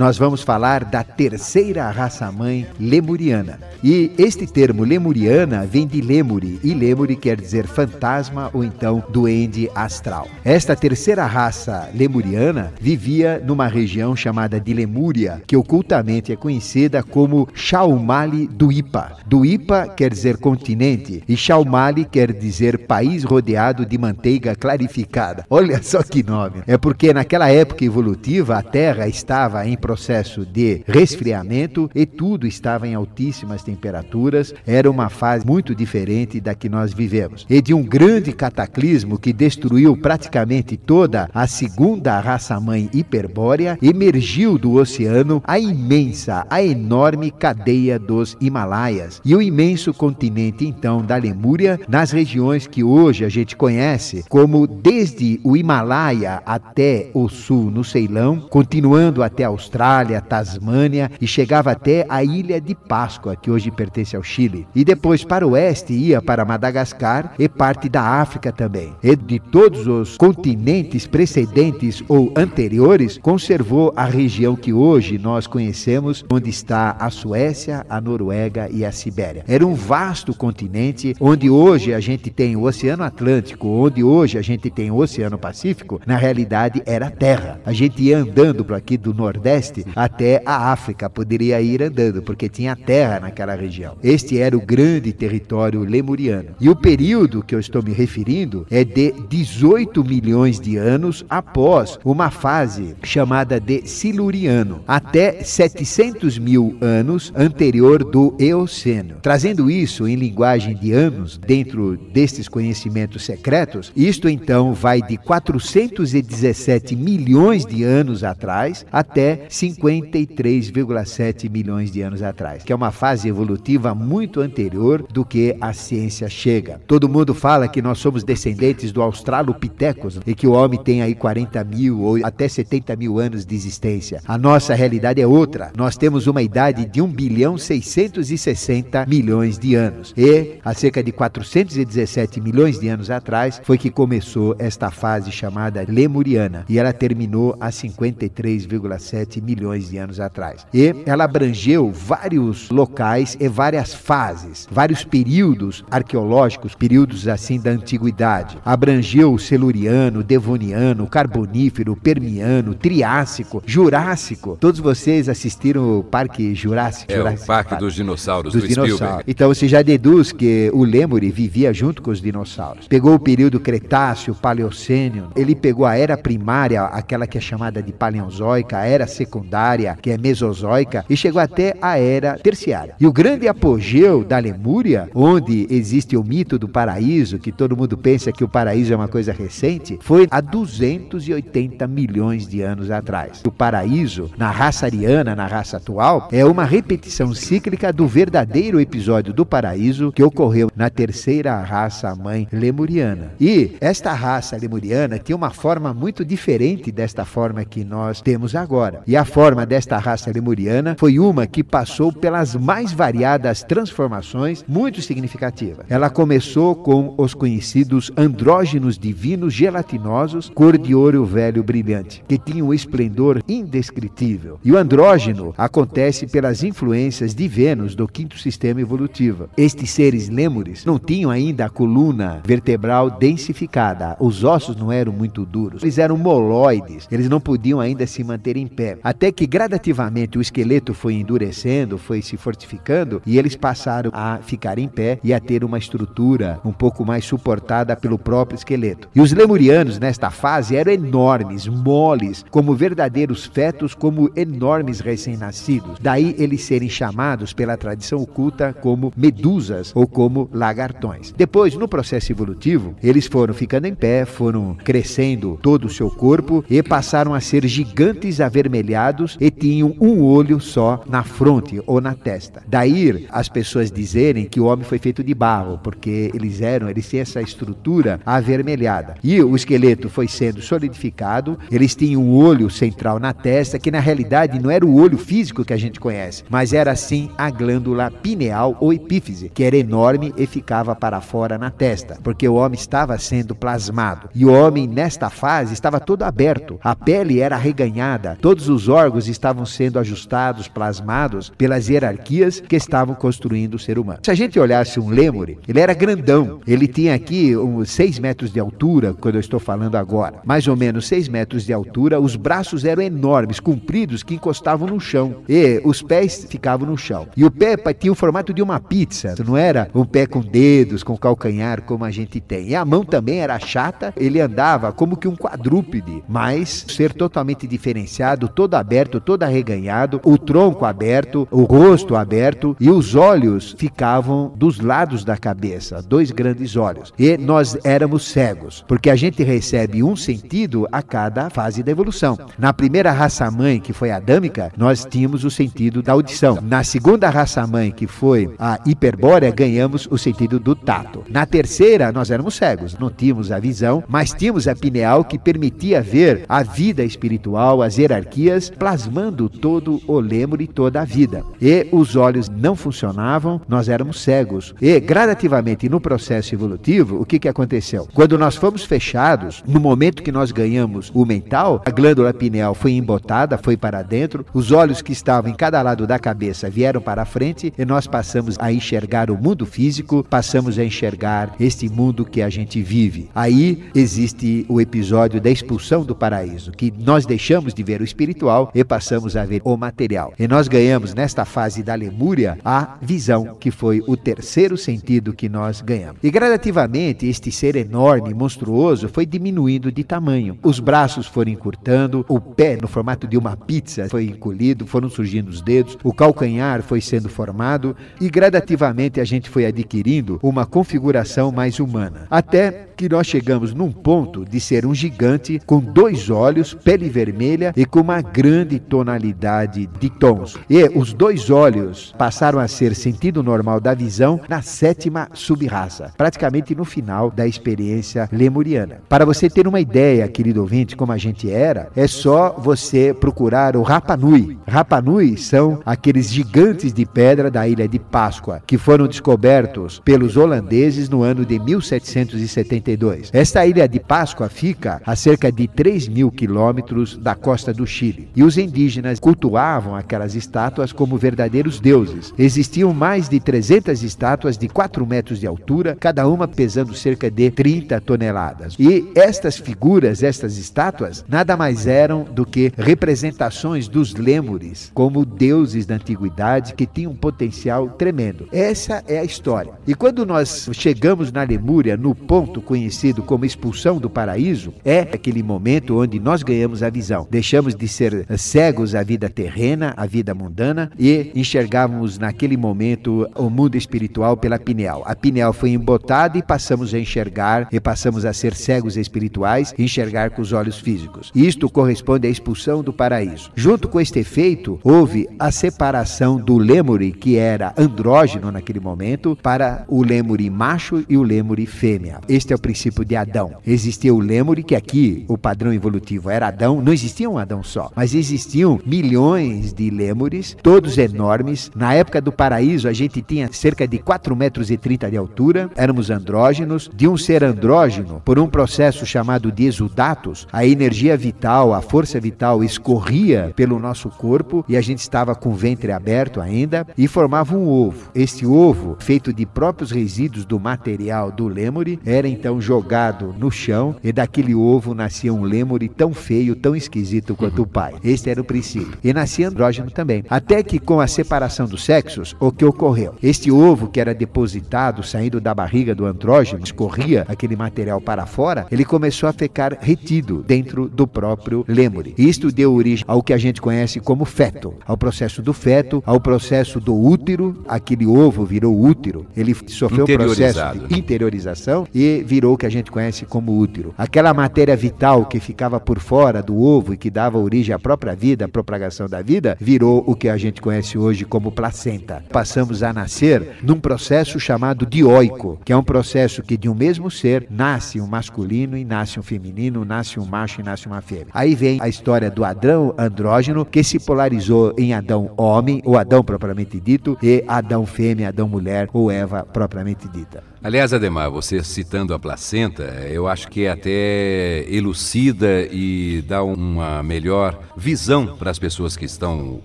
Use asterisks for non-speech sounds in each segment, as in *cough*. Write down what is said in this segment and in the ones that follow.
nós vamos falar da terceira raça-mãe lemuriana. E este termo lemuriana vem de lemuri, e lemuri quer dizer fantasma ou então duende astral. Esta terceira raça lemuriana vivia numa região chamada de Lemúria, que ocultamente é conhecida como Shaumali do Ipa. Do Ipa quer dizer continente e Shaumali quer dizer país rodeado de manteiga clarificada. Olha só que nome! É porque naquela época evolutiva a Terra estava em processo processo de resfriamento e tudo estava em altíssimas temperaturas. Era uma fase muito diferente da que nós vivemos e de um grande cataclismo que destruiu praticamente toda a segunda raça-mãe hiperbórea, emergiu do oceano a imensa, a enorme cadeia dos Himalaias e o imenso continente então da Lemúria, nas regiões que hoje a gente conhece como desde o Himalaia até o sul no Ceilão, continuando até a Austrália Austrália, Tasmânia e chegava até a ilha de Páscoa, que hoje pertence ao Chile. E depois para o oeste ia para Madagascar e parte da África também. E de todos os continentes precedentes ou anteriores, conservou a região que hoje nós conhecemos, onde está a Suécia, a Noruega e a Sibéria. Era um vasto continente onde hoje a gente tem o Oceano Atlântico, onde hoje a gente tem o Oceano Pacífico, na realidade era a terra. A gente ia andando por aqui do Nordeste Oeste até a África, poderia ir andando, porque tinha terra naquela região. Este era o grande território lemuriano. E o período que eu estou me referindo é de 18 milhões de anos após uma fase chamada de Siluriano, até 700 mil anos anterior do Eoceno. Trazendo isso em linguagem de anos, dentro destes conhecimentos secretos, isto então vai de 417 milhões de anos atrás até 53,7 milhões de anos atrás, que é uma fase evolutiva muito anterior do que a ciência chega. Todo mundo fala que nós somos descendentes do Australopithecus e que o homem tem aí 40 mil ou até 70 mil anos de existência. A nossa realidade é outra. Nós temos uma idade de 1 bilhão 660 milhões de anos. E, há cerca de 417 milhões de anos atrás, foi que começou esta fase chamada Lemuriana e ela terminou há 53,7 milhões milhões de anos atrás. E ela abrangeu vários locais e várias fases, vários períodos arqueológicos, períodos assim da antiguidade. Abrangeu o Siluriano, Devoniano, Carbonífero, Permiano, Triássico, Jurássico. Todos vocês assistiram o Parque Jurássico? É, Jurássico, o Parque dos Dinossauros, dos do dinossauros. Então você já deduz que o Lemuri vivia junto com os dinossauros. Pegou o período Cretáceo, Paleocênio, ele pegou a era primária, aquela que é chamada de Paleozoica, a era secundária, secundária, que é mesozoica, e chegou até a era terciária. E o grande apogeu da Lemúria, onde existe o mito do paraíso, que todo mundo pensa que o paraíso é uma coisa recente, foi há 280 milhões de anos atrás. O paraíso, na raça ariana, na raça atual, é uma repetição cíclica do verdadeiro episódio do paraíso que ocorreu na terceira raça mãe lemuriana. E esta raça lemuriana tinha uma forma muito diferente desta forma que nós temos agora. E a a forma desta raça lemuriana foi uma que passou pelas mais variadas transformações muito significativas. Ela começou com os conhecidos andrógenos divinos gelatinosos, cor de ouro velho brilhante, que tinham um esplendor indescritível. E o andrógeno acontece pelas influências de Vênus do quinto sistema evolutivo. Estes seres lêmures não tinham ainda a coluna vertebral densificada, os ossos não eram muito duros, eles eram moloides, eles não podiam ainda se manter em pé. A até que gradativamente o esqueleto foi endurecendo, foi se fortificando e eles passaram a ficar em pé e a ter uma estrutura um pouco mais suportada pelo próprio esqueleto. E os lemurianos, nesta fase, eram enormes, moles, como verdadeiros fetos, como enormes recém-nascidos. Daí eles serem chamados pela tradição oculta como medusas ou como lagartões. Depois, no processo evolutivo, eles foram ficando em pé, foram crescendo todo o seu corpo e passaram a ser gigantes avermelhados e tinham um olho só na fronte ou na testa. Daí as pessoas dizerem que o homem foi feito de barro, porque eles eram, eles tinham essa estrutura avermelhada. E o esqueleto foi sendo solidificado, eles tinham um olho central na testa, que na realidade não era o olho físico que a gente conhece, mas era sim a glândula pineal ou epífise, que era enorme e ficava para fora na testa, porque o homem estava sendo plasmado. E o homem, nesta fase, estava todo aberto, a pele era reganhada, todos os órgãos estavam sendo ajustados, plasmados pelas hierarquias que estavam construindo o ser humano. Se a gente olhasse um lêmure, ele era grandão. Ele tinha aqui uns 6 metros de altura, quando eu estou falando agora. Mais ou menos 6 metros de altura, os braços eram enormes, compridos, que encostavam no chão. E os pés ficavam no chão. E o pé tinha o formato de uma pizza. Não era um pé com dedos, com calcanhar, como a gente tem. E a mão também era chata. Ele andava como que um quadrúpede, mas ser totalmente diferenciado, toda aberto, todo arreganhado, o tronco aberto, o rosto aberto e os olhos ficavam dos lados da cabeça, dois grandes olhos. E nós éramos cegos, porque a gente recebe um sentido a cada fase da evolução. Na primeira raça mãe, que foi adâmica, nós tínhamos o sentido da audição. Na segunda raça mãe, que foi a hiperbórea, ganhamos o sentido do tato. Na terceira, nós éramos cegos, não tínhamos a visão, mas tínhamos a pineal que permitia ver a vida espiritual, as hierarquias plasmando todo o lembro e toda a vida. E os olhos não funcionavam, nós éramos cegos. E gradativamente no processo evolutivo, o que, que aconteceu? Quando nós fomos fechados, no momento que nós ganhamos o mental, a glândula pineal foi embotada, foi para dentro, os olhos que estavam em cada lado da cabeça vieram para a frente e nós passamos a enxergar o mundo físico, passamos a enxergar este mundo que a gente vive. Aí existe o episódio da expulsão do paraíso, que nós deixamos de ver o espiritual e passamos a ver o material. E nós ganhamos nesta fase da lemúria a visão, que foi o terceiro sentido que nós ganhamos. E gradativamente este ser enorme, monstruoso, foi diminuindo de tamanho. Os braços foram encurtando, o pé no formato de uma pizza foi encolhido, foram surgindo os dedos, o calcanhar foi sendo formado e gradativamente a gente foi adquirindo uma configuração mais humana, até que nós chegamos num ponto de ser um gigante com dois olhos, pele vermelha e com uma grande grande tonalidade de tons. E os dois olhos passaram a ser sentido normal da visão na sétima subraça, praticamente no final da experiência lemuriana. Para você ter uma ideia, querido ouvinte, como a gente era, é só você procurar o Rapanui. Rapanui são aqueles gigantes de pedra da ilha de Páscoa que foram descobertos pelos holandeses no ano de 1772. Esta ilha de Páscoa fica a cerca de 3 mil quilômetros da costa do Chile e os indígenas cultuavam aquelas estátuas como verdadeiros deuses. Existiam mais de 300 estátuas de 4 metros de altura, cada uma pesando cerca de 30 toneladas. E estas figuras, estas estátuas, nada mais eram do que representações dos lêmures como deuses da antiguidade que tinham um potencial tremendo. Essa é a história. E quando nós chegamos na Lemúria, no ponto conhecido como expulsão do paraíso, é aquele momento onde nós ganhamos a visão. Deixamos de ser cegos à vida terrena, à vida mundana, e enxergávamos naquele momento o mundo espiritual pela pineal. A pineal foi embotada e passamos a enxergar, e passamos a ser cegos espirituais, enxergar com os olhos físicos. Isto corresponde à expulsão do paraíso. Junto com este efeito, houve a separação do lêmure, que era andrógeno naquele momento, para o lêmure macho e o lêmure fêmea. Este é o princípio de Adão. Existia o lêmure, que aqui o padrão evolutivo era Adão, não existia um Adão só, mas mas existiam milhões de lêmures, todos enormes. Na época do paraíso, a gente tinha cerca de 4 metros e 30 de altura, éramos andrógenos. De um ser andrógeno, por um processo chamado de exudatos, a energia vital, a força vital escorria pelo nosso corpo e a gente estava com o ventre aberto ainda e formava um ovo. Este ovo, feito de próprios resíduos do material do lêmure, era então jogado no chão e daquele ovo nascia um lêmure tão feio, tão esquisito quanto o pai. Este era o princípio. E nascia andrógeno também. Até que com a separação dos sexos, o que ocorreu? Este ovo que era depositado saindo da barriga do andrógeno, escorria aquele material para fora, ele começou a ficar retido dentro do próprio lêmure. Isto deu origem ao que a gente conhece como feto, ao processo do feto, ao processo do útero, aquele ovo virou útero, ele sofreu o processo de interiorização e virou o que a gente conhece como útero. Aquela matéria vital que ficava por fora do ovo e que dava origem à própria vida, a propagação da vida, virou o que a gente conhece hoje como placenta. Passamos a nascer num processo chamado dioico, que é um processo que de um mesmo ser nasce um masculino e nasce um feminino, nasce um macho e nasce uma fêmea. Aí vem a história do Adão andrógeno, que se polarizou em Adão homem, ou Adão propriamente dito, e Adão fêmea, Adão mulher, ou Eva propriamente dita. Aliás, Ademar, você citando a placenta, eu acho que é até elucida e dá uma melhor visão para as pessoas que estão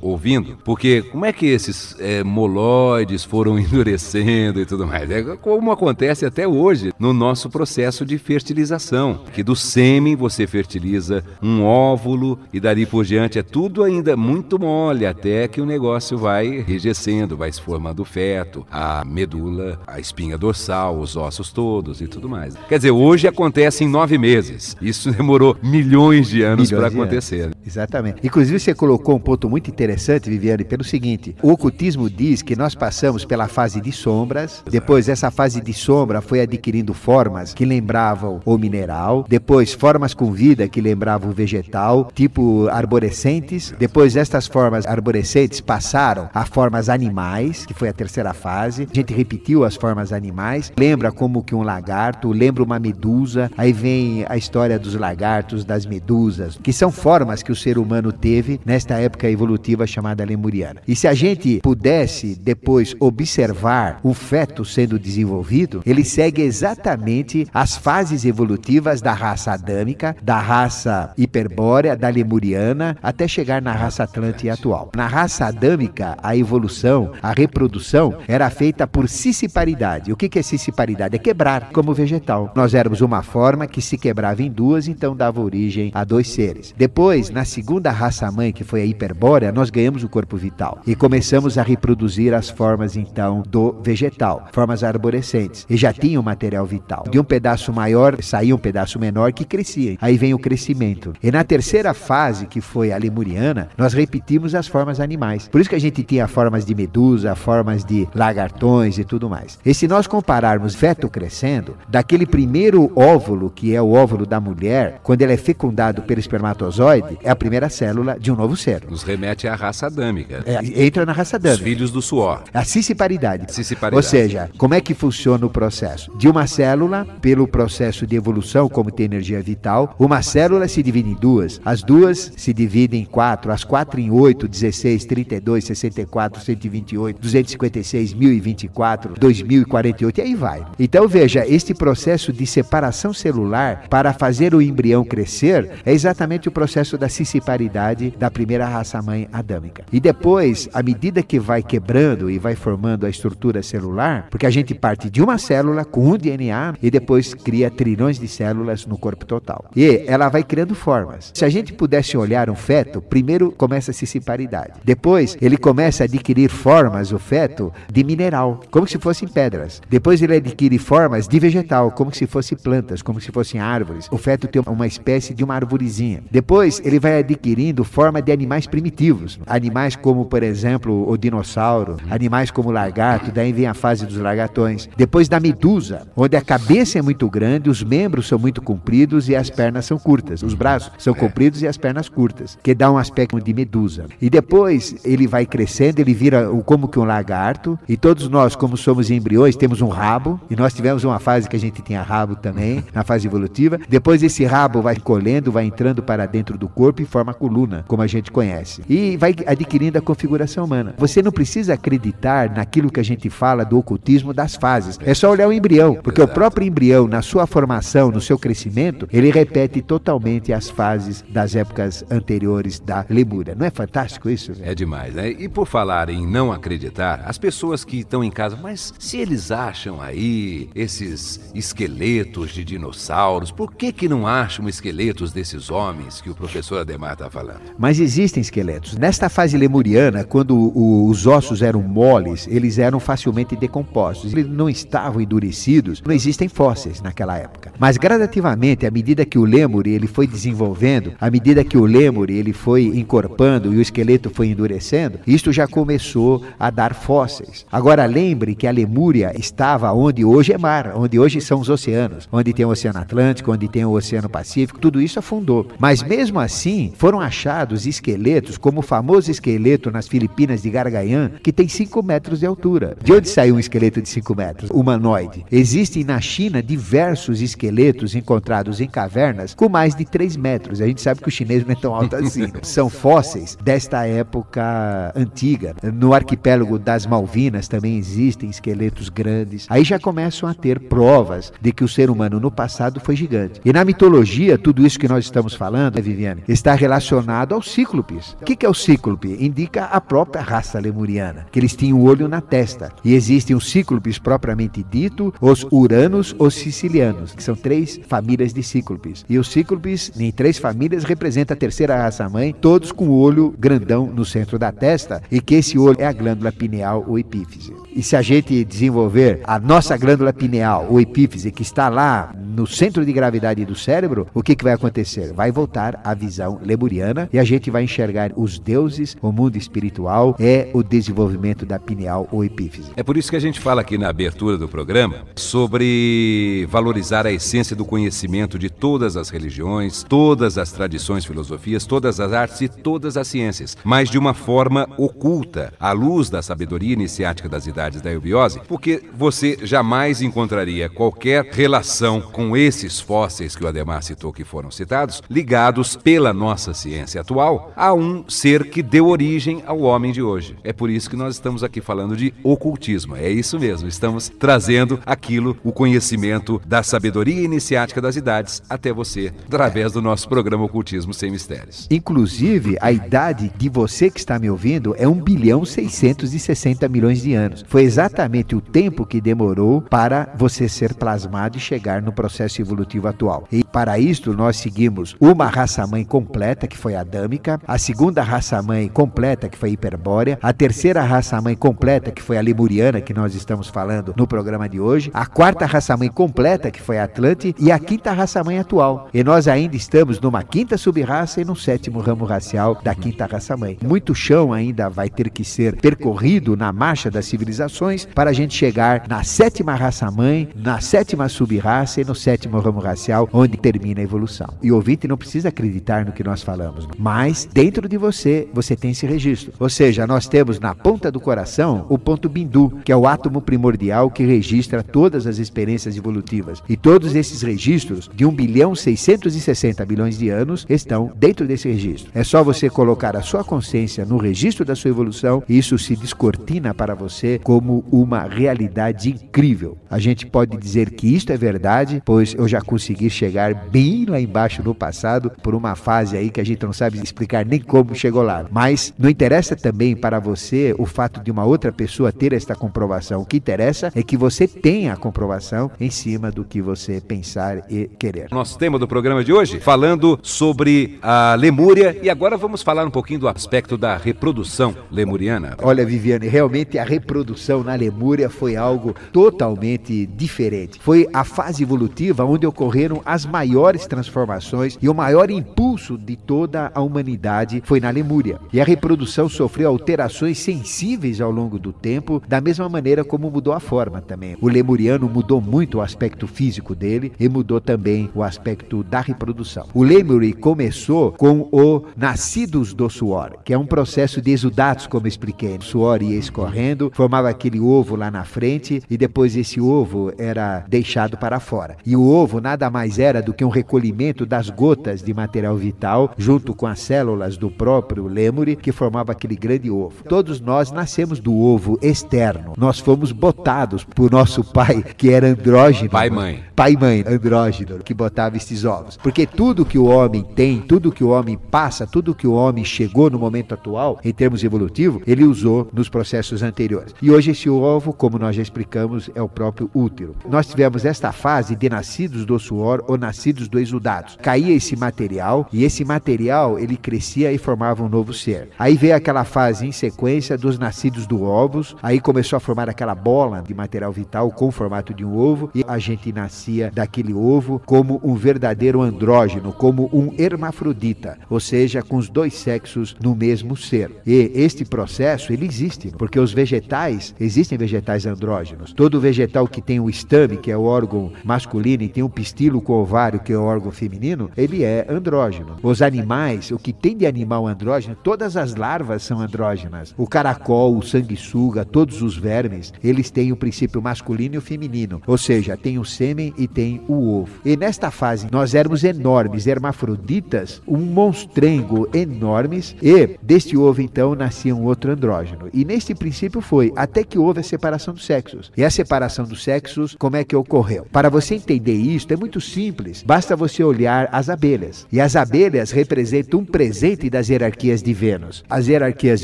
ouvindo, porque como é que esses é, moloides foram *laughs* endurecendo e tudo mais? É como acontece até hoje no nosso processo de fertilização, que do sêmen você fertiliza um óvulo e dali por diante é tudo ainda muito mole até que o negócio vai enrijecendo, vai se formando o feto, a medula, a espinha dorsal tal, os ossos todos e tudo mais. Quer dizer, hoje acontece em nove meses. Isso *laughs* demorou milhões de anos para acontecer. Anos. Exatamente. Inclusive, você colocou um ponto muito interessante, Viviane, pelo seguinte: o ocultismo diz que nós passamos pela fase de sombras, depois essa fase de sombra foi adquirindo formas que lembravam o mineral, depois formas com vida que lembravam o vegetal, tipo arborescentes, depois estas formas arborescentes passaram a formas animais, que foi a terceira fase, a gente repetiu as formas animais, lembra como que um lagarto, lembra uma medusa, aí vem a história dos lagartos, das medusas, que são formas que o ser humano teve nesta época evolutiva chamada lemuriana. E se a gente pudesse depois observar o feto sendo desenvolvido, ele segue exatamente as fases evolutivas da raça adâmica, da raça hiperbórea, da lemuriana, até chegar na raça atlante atual. Na raça adâmica, a evolução, a reprodução era feita por sissiparidade O que é siciparidade? principalidade é quebrar, como vegetal. Nós éramos uma forma que se quebrava em duas, então dava origem a dois seres. Depois, na segunda raça-mãe, que foi a hiperbórea, nós ganhamos o corpo vital e começamos a reproduzir as formas, então, do vegetal, formas arborescentes, e já tinha o material vital. De um pedaço maior saía um pedaço menor que crescia. Aí vem o crescimento. E na terceira fase, que foi a lemuriana, nós repetimos as formas animais. Por isso que a gente tinha formas de medusa, formas de lagartões e tudo mais. E se nós compararmos observarmos feto crescendo, daquele primeiro óvulo, que é o óvulo da mulher, quando ele é fecundado pelo espermatozoide, é a primeira célula de um novo ser. Nos remete à raça adâmica. É, entra na raça adâmica. Os filhos do suor. A ciciparidade. ciciparidade. Ou seja, como é que funciona o processo? De uma célula, pelo processo de evolução, como tem energia vital, uma célula se divide em duas, as duas se dividem em quatro, as quatro em oito, 16, 32, 64, 128, 256, 1024, 2048 e aí vai vai. Então veja, este processo de separação celular para fazer o embrião crescer é exatamente o processo da ciciparidade da primeira raça-mãe adâmica. E depois, à medida que vai quebrando e vai formando a estrutura celular, porque a gente parte de uma célula com um DNA e depois cria trilhões de células no corpo total. E ela vai criando formas. Se a gente pudesse olhar um feto, primeiro começa a ciciparidade. Depois, ele começa a adquirir formas, o feto, de mineral, como se fossem pedras. Depois ele adquire formas de vegetal, como se fossem plantas, como se fossem árvores. O feto tem uma espécie de uma arvorezinha. Depois, ele vai adquirindo forma de animais primitivos. Animais como, por exemplo, o dinossauro, animais como o lagarto, daí vem a fase dos lagartões. Depois da medusa, onde a cabeça é muito grande, os membros são muito compridos e as pernas são curtas. Os braços são compridos e as pernas curtas, que dá um aspecto de medusa. E depois ele vai crescendo, ele vira como que um lagarto, e todos nós, como somos embriões, temos um rabo rabo, e nós tivemos uma fase que a gente tinha rabo também, na fase evolutiva. Depois esse rabo vai colhendo, vai entrando para dentro do corpo e forma coluna, como a gente conhece. E vai adquirindo a configuração humana. Você não precisa acreditar naquilo que a gente fala do ocultismo das fases. É só olhar o embrião, porque o próprio embrião, na sua formação, no seu crescimento, ele repete totalmente as fases das épocas anteriores da Lemúria. Não é fantástico isso? É demais, né? E por falar em não acreditar, as pessoas que estão em casa, mas se eles acham aí esses esqueletos de dinossauros. Por que, que não acham esqueletos desses homens que o professor Ademar está falando? Mas existem esqueletos. Nesta fase lemuriana, quando o, os ossos eram moles, eles eram facilmente decompostos. Eles não estavam endurecidos. Não existem fósseis naquela época. Mas gradativamente, à medida que o lemur ele foi desenvolvendo, à medida que o lemur ele foi encorpando e o esqueleto foi endurecendo, isto já começou a dar fósseis. Agora lembre que a Lemúria estava onde hoje é mar, onde hoje são os oceanos, onde tem o Oceano Atlântico, onde tem o Oceano Pacífico, tudo isso afundou. Mas mesmo assim, foram achados esqueletos, como o famoso esqueleto nas Filipinas de Gargaian, que tem 5 metros de altura. De onde saiu um esqueleto de 5 metros? Humanoide. Existem na China diversos esqueletos encontrados em cavernas com mais de 3 metros. A gente sabe que o chinês não é tão alto assim. São fósseis desta época antiga. No arquipélago das Malvinas também existem esqueletos grandes. Aí já começam a ter provas de que o ser humano no passado foi gigante. E na mitologia, tudo isso que nós estamos falando, né, Viviane, está relacionado aos cíclopes. O que é o cíclope? Indica a própria raça lemuriana, que eles tinham o olho na testa. E existem os cíclopes propriamente dito, os uranos, os sicilianos, que são três famílias de cíclopes. E os cíclopes, em três famílias, representa a terceira raça-mãe, todos com o olho grandão no centro da testa, e que esse olho é a glândula pineal ou epífise. E se a gente desenvolver a nossa nossa glândula pineal, ou epífise, que está lá no centro de gravidade do cérebro, o que, que vai acontecer? Vai voltar à visão leburiana e a gente vai enxergar os deuses, o mundo espiritual, é o desenvolvimento da pineal ou epífise. É por isso que a gente fala aqui na abertura do programa sobre valorizar a essência do conhecimento de todas as religiões, todas as tradições, filosofias, todas as artes e todas as ciências, mas de uma forma oculta, à luz da sabedoria iniciática das idades da eubiose, porque você jamais encontraria qualquer relação com esses fósseis que o Ademar citou que foram citados, ligados pela nossa ciência atual a um ser que deu origem ao homem de hoje. É por isso que nós estamos aqui falando de ocultismo. É isso mesmo, estamos trazendo aquilo, o conhecimento da sabedoria iniciática das idades até você, através do nosso programa Ocultismo Sem Mistérios. Inclusive, a idade de você que está me ouvindo é 1 bilhão 660 milhões de anos. Foi exatamente o tempo que demorou demorou para você ser plasmado e chegar no processo evolutivo atual. E para isto, nós seguimos uma raça-mãe completa, que foi adâmica, a segunda raça-mãe completa, que foi a hiperbórea, a terceira raça-mãe completa, que foi a lemuriana, que nós estamos falando no programa de hoje, a quarta raça-mãe completa, que foi a Atlante, e a quinta raça-mãe atual. E nós ainda estamos numa quinta subraça e num sétimo ramo racial da quinta raça-mãe. Muito chão ainda vai ter que ser percorrido na marcha das civilizações para a gente chegar na sétima sétima raça-mãe, na sétima subraça e no sétimo ramo racial, onde termina a evolução. E o ouvinte não precisa acreditar no que nós falamos, mas dentro de você, você tem esse registro. Ou seja, nós temos na ponta do coração o ponto bindu, que é o átomo primordial que registra todas as experiências evolutivas. E todos esses registros, de 1 bilhão 660 bilhões de anos, estão dentro desse registro. É só você colocar a sua consciência no registro da sua evolução e isso se descortina para você como uma realidade incrível incrível. A gente pode dizer que isto é verdade, pois eu já consegui chegar bem lá embaixo no passado por uma fase aí que a gente não sabe explicar nem como chegou lá. Mas não interessa também para você o fato de uma outra pessoa ter esta comprovação. O que interessa é que você tenha a comprovação em cima do que você pensar e querer. Nosso tema do programa de hoje, falando sobre a Lemúria e agora vamos falar um pouquinho do aspecto da reprodução lemuriana. Olha, Viviane, realmente a reprodução na Lemúria foi algo todo totalmente diferente. Foi a fase evolutiva onde ocorreram as maiores transformações e o maior impulso de toda a humanidade foi na Lemúria. E a reprodução sofreu alterações sensíveis ao longo do tempo, da mesma maneira como mudou a forma também. O lemuriano mudou muito o aspecto físico dele e mudou também o aspecto da reprodução. O lemuri começou com o nascidos do suor, que é um processo de exudatos, como expliquei. O suor ia escorrendo, formava aquele ovo lá na frente e depois esse ovo era deixado para fora. E o ovo nada mais era do que um recolhimento das gotas de material vital junto com as células do próprio lêmure que formava aquele grande ovo. Todos nós nascemos do ovo externo. Nós fomos botados por nosso pai que era andrógeno. Pai mãe. Pai mãe andrógeno que botava esses ovos. Porque tudo que o homem tem, tudo que o homem passa, tudo que o homem chegou no momento atual em termos evolutivos, ele usou nos processos anteriores. E hoje esse ovo, como nós já explicamos órgãos é o próprio útero. Nós tivemos esta fase de nascidos do suor ou nascidos do exudato. Caía esse material e esse material ele crescia e formava um novo ser. Aí veio aquela fase em sequência dos nascidos do ovos, aí começou a formar aquela bola de material vital com o formato de um ovo e a gente nascia daquele ovo como um verdadeiro andrógeno, como um hermafrodita, ou seja, com os dois sexos no mesmo ser. E este processo ele existe porque os vegetais existem vegetais andrógenos. Todo vegetal que tem o estame, que é o órgão masculino, e tem o pistilo com o ovário, que é o órgão feminino, ele é andrógeno. Os animais, o que tem de animal andrógeno, todas as larvas são andrógenas. O caracol, o sanguessuga, todos os vermes, eles têm o princípio masculino e o feminino. Ou seja, tem o sêmen e tem o ovo. E nesta fase, nós éramos enormes, hermafroditas, um monstrengo enormes, e deste ovo, então, nascia um outro andrógeno. E neste princípio foi, até que houve a separação dos sexos. E separação dos sexos, como é que ocorreu. Para você entender isto, é muito simples. Basta você olhar as abelhas. E as abelhas representam um presente das hierarquias de Vênus. As hierarquias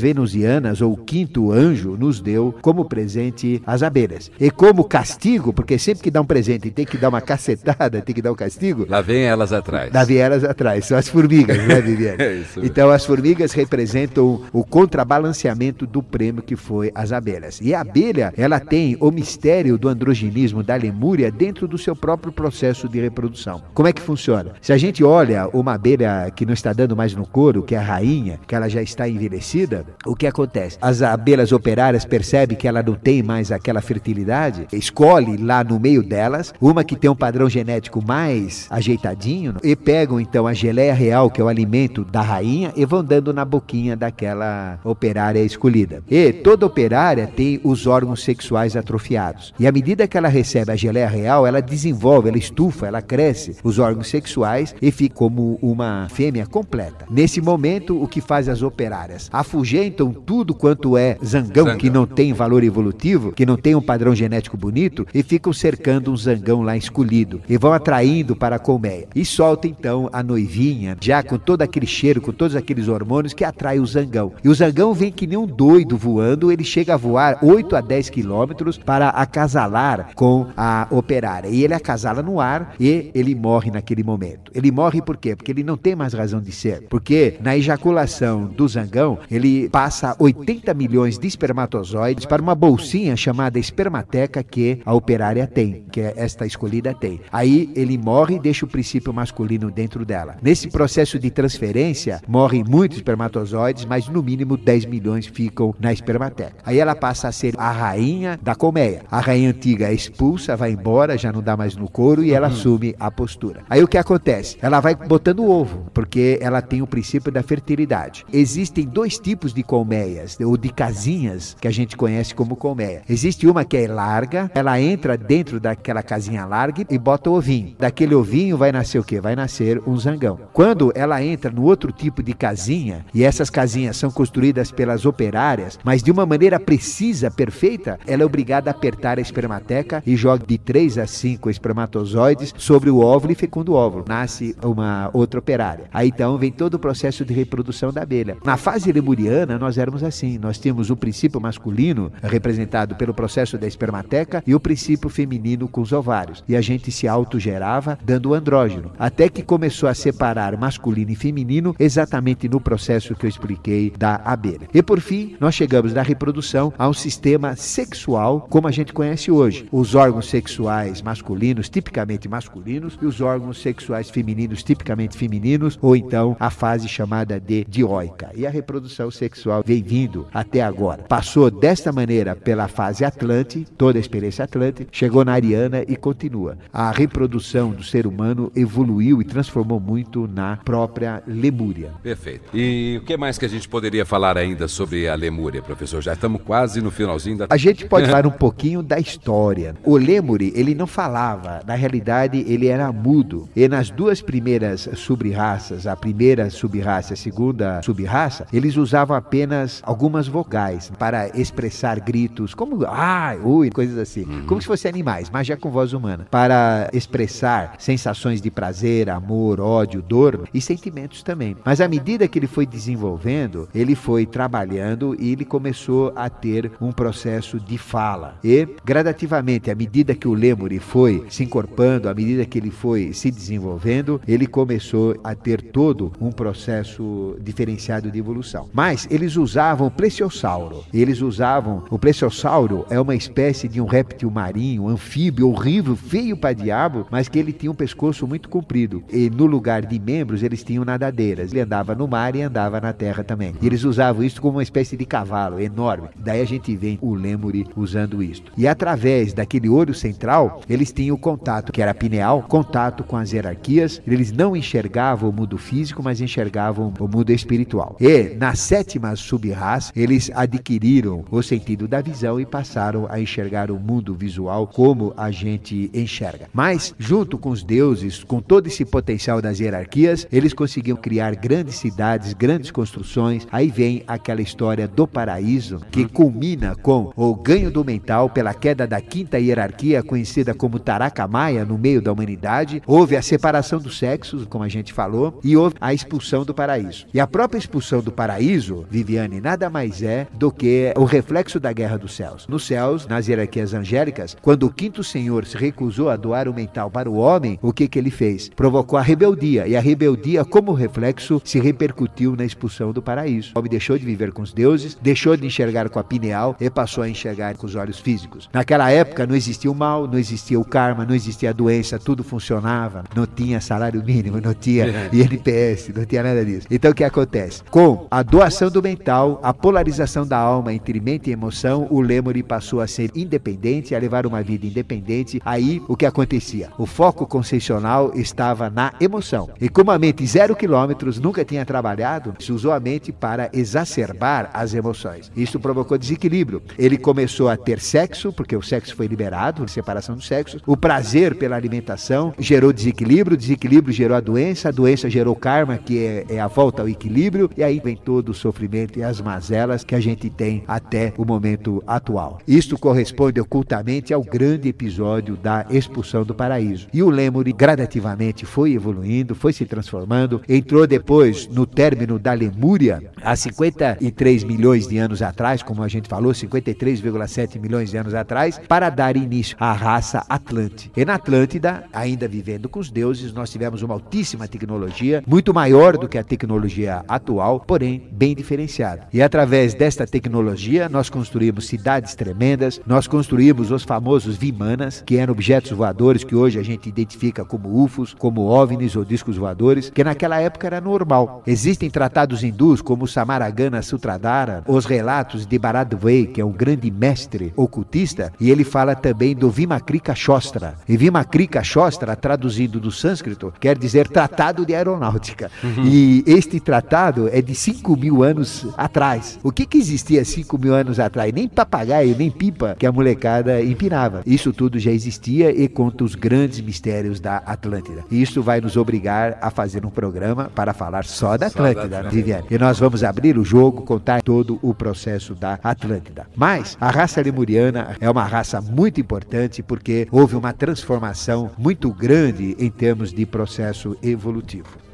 venusianas, ou o quinto anjo, nos deu como presente as abelhas. E como castigo, porque sempre que dá um presente tem que dar uma cacetada, tem que dar um castigo. Lá vem elas atrás. Lá vem elas atrás. São as formigas, né, Viviane? *laughs* é isso. Então, as formigas representam o contrabalanceamento do prêmio que foi as abelhas. E a abelha, ela tem o mistério mistério do androginismo da lemúria dentro do seu próprio processo de reprodução. Como é que funciona? Se a gente olha uma abelha que não está dando mais no couro, que é a rainha, que ela já está envelhecida, o que acontece? As abelhas operárias percebem que ela não tem mais aquela fertilidade, escolhe lá no meio delas uma que tem um padrão genético mais ajeitadinho né? e pegam então a geleia real, que é o alimento da rainha, e vão dando na boquinha daquela operária escolhida. E toda operária tem os órgãos sexuais atrofiados. E à medida que ela recebe a geleia real, ela desenvolve, ela estufa, ela cresce os órgãos sexuais e fica como uma fêmea completa. Nesse momento, o que faz as operárias? Afugentam tudo quanto é zangão, zangão. que não tem valor evolutivo, que não tem um padrão genético bonito, e ficam cercando um zangão lá escolhido e vão atraindo para a colmeia. E solta então a noivinha, já com todo aquele cheiro, com todos aqueles hormônios que atrai o zangão. E o zangão vem que nem um doido voando, ele chega a voar 8 a 10 quilômetros para acasalar com a operária. E ele acasala no ar e ele morre naquele momento. Ele morre por quê? Porque ele não tem mais razão de ser. Porque na ejaculação do zangão, ele passa 80 milhões de espermatozoides para uma bolsinha chamada espermateca que a operária tem, que é esta escolhida tem. Aí ele morre e deixa o princípio masculino dentro dela. Nesse processo de transferência, morrem muitos espermatozoides, mas no mínimo 10 milhões ficam na espermateca. Aí ela passa a ser a rainha da colmeia a rainha antiga é expulsa, vai embora, já não dá mais no couro e ela uhum. assume a postura. Aí o que acontece? Ela vai botando ovo, porque ela tem o princípio da fertilidade. Existem dois tipos de colmeias, ou de casinhas, que a gente conhece como colmeia. Existe uma que é larga, ela entra dentro daquela casinha larga e bota o ovinho. Daquele ovinho vai nascer o quê? Vai nascer um zangão. Quando ela entra no outro tipo de casinha, e essas casinhas são construídas pelas operárias, mas de uma maneira precisa, perfeita, ela é obrigada a apertar a espermateca e joga de 3 a 5 espermatozoides sobre o óvulo e fecunda o óvulo. Nasce uma outra operária. Aí então vem todo o processo de reprodução da abelha. Na fase lemuriana, nós éramos assim. Nós tínhamos o princípio masculino, representado pelo processo da espermateca, e o princípio feminino com os ovários. E a gente se autogerava dando o andrógeno. Até que começou a separar masculino e feminino exatamente no processo que eu expliquei da abelha. E por fim, nós chegamos da reprodução a um sistema sexual, como a gente gente conhece hoje. Os órgãos sexuais masculinos, tipicamente masculinos, e os órgãos sexuais femininos, tipicamente femininos, ou então a fase chamada de dioica. E a reprodução sexual vem vindo até agora. Passou desta maneira pela fase Atlante, toda a experiência Atlante, chegou na Ariana e continua. A reprodução do ser humano evoluiu e transformou muito na própria Lemúria. Perfeito. E o que mais que a gente poderia falar ainda sobre a Lemúria, professor? Já estamos quase no finalzinho da. A gente pode falar um pouquinho pouquinho da história. O Lemuri, ele não falava, na realidade ele era mudo. E nas duas primeiras sub-raças, a primeira sub-raça e a segunda sub-raça, eles usavam apenas algumas vogais para expressar gritos, como ah, ui, coisas assim, uhum. como se fossem animais, mas já com voz humana, para expressar sensações de prazer, amor, ódio, dor e sentimentos também. Mas à medida que ele foi desenvolvendo, ele foi trabalhando e ele começou a ter um processo de fala. E gradativamente, à medida que o lêmure foi se encorpando, à medida que ele foi se desenvolvendo, ele começou a ter todo um processo diferenciado de evolução. Mas eles usavam plesiosauro. Eles usavam. O plesiosauro é uma espécie de um réptil marinho, anfíbio, horrível, feio para diabo, mas que ele tinha um pescoço muito comprido. E no lugar de membros, eles tinham nadadeiras. Ele andava no mar e andava na terra também. E eles usavam isso como uma espécie de cavalo enorme. Daí a gente vê o lêmure usando isto. E através daquele olho central, eles tinham contato, que era pineal, contato com as hierarquias. Eles não enxergavam o mundo físico, mas enxergavam o mundo espiritual. E na sétima subraça, eles adquiriram o sentido da visão e passaram a enxergar o mundo visual como a gente enxerga. Mas, junto com os deuses, com todo esse potencial das hierarquias, eles conseguiam criar grandes cidades, grandes construções. Aí vem aquela história do paraíso que culmina com o ganho do mental pela pela queda da quinta hierarquia, conhecida como Taracamaia, no meio da humanidade, houve a separação dos sexos, como a gente falou, e houve a expulsão do paraíso. E a própria expulsão do paraíso, Viviane, nada mais é do que o reflexo da guerra dos céus. Nos céus, nas hierarquias angélicas, quando o quinto senhor se recusou a doar o mental para o homem, o que, que ele fez? Provocou a rebeldia, e a rebeldia, como reflexo, se repercutiu na expulsão do paraíso. O homem deixou de viver com os deuses, deixou de enxergar com a pineal e passou a enxergar com os olhos físicos físicos. Naquela época não existia o mal, não existia o karma, não existia a doença, tudo funcionava. Não tinha salário mínimo, não tinha é. INPS, não tinha nada disso. Então o que acontece? Com a doação do mental, a polarização da alma entre mente e emoção, o Lemuri passou a ser independente, a levar uma vida independente. Aí o que acontecia? O foco concessional estava na emoção. E como a mente zero quilômetros nunca tinha trabalhado, se usou a mente para exacerbar as emoções. Isso provocou desequilíbrio. Ele começou a ter sexo sexo, porque o sexo foi liberado, a separação do sexo, o prazer pela alimentação gerou desequilíbrio, desequilíbrio gerou a doença, a doença gerou karma, que é, é a volta ao equilíbrio, e aí vem todo o sofrimento e as mazelas que a gente tem até o momento atual. Isto corresponde ocultamente ao grande episódio da expulsão do paraíso. E o lemur gradativamente foi evoluindo, foi se transformando, entrou depois no término da Lemúria há 53 milhões de anos atrás, como a gente falou, 53,7 milhões de anos atrás, para dar início à raça Atlante. E na Atlântida, ainda vivendo com os deuses, nós tivemos uma altíssima tecnologia, muito maior do que a tecnologia atual, porém bem diferenciada. E através desta tecnologia, nós construímos cidades tremendas, nós construímos os famosos Vimanas, que eram objetos voadores que hoje a gente identifica como UFOs, como OVNIs ou discos voadores, que naquela época era normal. Existem tratados hindus como o Samaragana Sutradhara, os relatos de Bharadvai, que é um grande mestre oculto e ele fala também do Vimakrika Shostra. E Vimakrika Shostra, traduzido do sânscrito, quer dizer Tratado de Aeronáutica. Uhum. E este tratado é de 5 mil anos atrás. O que, que existia 5 mil anos atrás? Nem papagaio, nem pipa que a molecada empinava. Isso tudo já existia e conta os grandes mistérios da Atlântida. E isso vai nos obrigar a fazer um programa para falar só da Atlântida, só da Atlântida. E nós vamos abrir o jogo, contar todo o processo da Atlântida. Mas a raça lemuriana é uma raça muito importante porque houve uma transformação muito grande em termos de processo evolutivo.